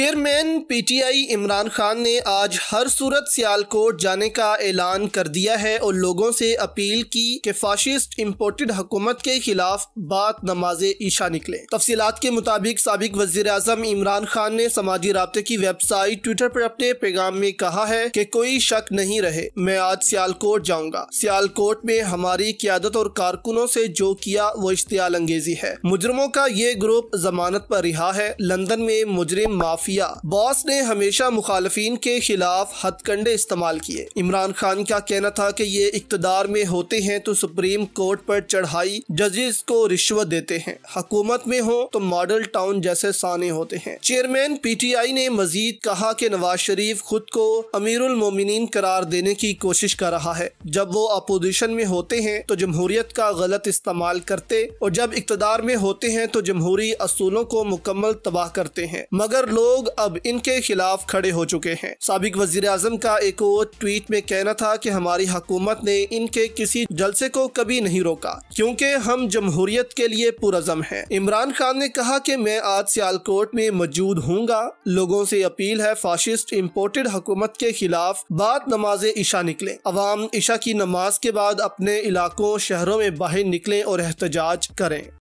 chairman PTI Imran Khan ने आज हर सूरत सियालकोट जाने का ऐलान कर दिया है और लोगों से अपील की कि फाशिस्ट इम्पोर्टेड हुकूमत के खिलाफ बात नमाज ईशा निकले तफसीत के मुताबिक सबक वजीर अजम इमरान खान ने समाजी रबते की वेबसाइट ट्विटर पर अपने पैगाम में कहा है की कोई शक नहीं रहे मैं आज सियालकोट जाऊँगा सियालकोट में हमारी क्यादत और कारकुनों से जो किया वो इश्तियाल अंगेजी है मुजरमों का ये ग्रुप जमानत पर रिहा है लंदन में मुजरिम माफी खुफिया बॉस ने हमेशा मुखालफी के खिलाफ हथकंडे इस्तेमाल किए इमरान खान का कहना था की ये इकतदार में होते हैं तो सुप्रीम कोर्ट आरोप चढ़ाई जजेस को रिश्वत देते हैं हकूमत में हो तो मॉडल टाउन जैसे साने होते हैं चेयरमैन पी टी आई ने मजीद कहा की नवाज शरीफ खुद को अमीरुल मोमिन करार देने की कोशिश कर रहा है जब वो अपोजिशन में होते हैं तो जमहूरियत का गलत इस्तेमाल करते और जब इकतदार में होते हैं तो जमहूरी असूलों को मुकम्मल तबाह करते हैं मगर लोग लोग अब इनके खिलाफ खड़े हो चुके हैं सबक वजीर अजम का एक और ट्वीट में कहना था की हमारी हकूमत ने इनके किसी जलसे को कभी नहीं रोका क्यूँकी हम जमहूरियत के लिए पुरजम है इमरान खान ने कहा की मैं आज सियालकोट में मौजूद हूँ लोगों से अपील है फाशिस्ट इम्पोर्टेड हुकूमत के खिलाफ बाद नमाज ईशा निकले अवाम ईशा की नमाज के बाद अपने इलाकों शहरों में बाहर निकले और एहतजाज करें